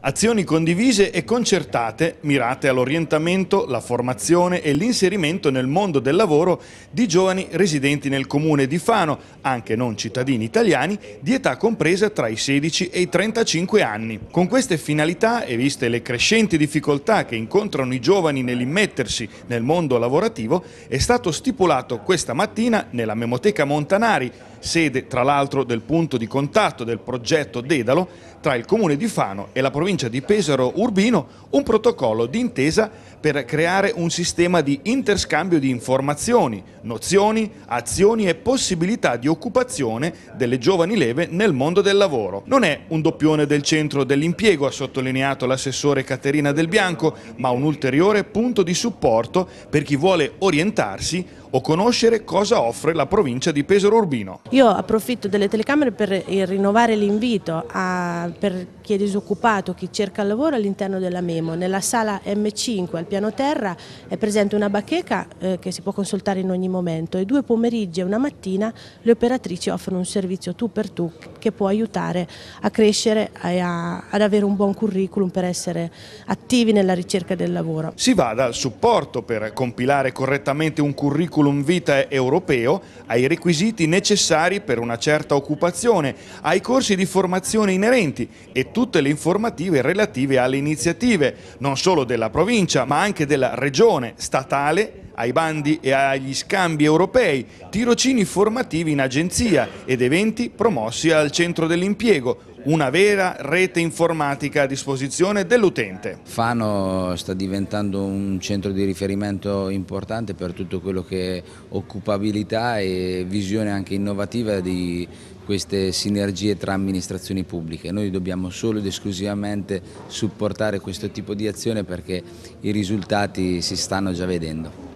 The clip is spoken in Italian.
Azioni condivise e concertate mirate all'orientamento, la formazione e l'inserimento nel mondo del lavoro di giovani residenti nel comune di Fano, anche non cittadini italiani, di età compresa tra i 16 e i 35 anni. Con queste finalità e viste le crescenti difficoltà che incontrano i giovani nell'immettersi nel mondo lavorativo, è stato stipulato questa mattina nella Memoteca Montanari sede tra l'altro del punto di contatto del progetto Dedalo tra il comune di Fano e la provincia di Pesaro Urbino, un protocollo d'intesa per creare un sistema di interscambio di informazioni, nozioni, azioni e possibilità di occupazione delle giovani leve nel mondo del lavoro. Non è un doppione del centro dell'impiego, ha sottolineato l'assessore Caterina Del Bianco, ma un ulteriore punto di supporto per chi vuole orientarsi o conoscere cosa offre la provincia di Pesaro Urbino. Io approfitto delle telecamere per eh, rinnovare l'invito per chi è disoccupato, chi cerca lavoro all'interno della Memo. Nella sala M5 al piano terra è presente una bacheca eh, che si può consultare in ogni momento e due pomeriggi e una mattina le operatrici offrono un servizio tu per tu che può aiutare a crescere e a, ad avere un buon curriculum per essere attivi nella ricerca del lavoro. Si va dal supporto per compilare correttamente un curriculum vitae europeo ai requisiti necessari per una certa occupazione, ai corsi di formazione inerenti e tutte le informative relative alle iniziative non solo della provincia ma anche della regione, statale ai bandi e agli scambi europei, tirocini formativi in agenzia ed eventi promossi al centro dell'impiego, una vera rete informatica a disposizione dell'utente. Fano sta diventando un centro di riferimento importante per tutto quello che è occupabilità e visione anche innovativa di queste sinergie tra amministrazioni pubbliche. Noi dobbiamo solo ed esclusivamente supportare questo tipo di azione perché i risultati si stanno già vedendo.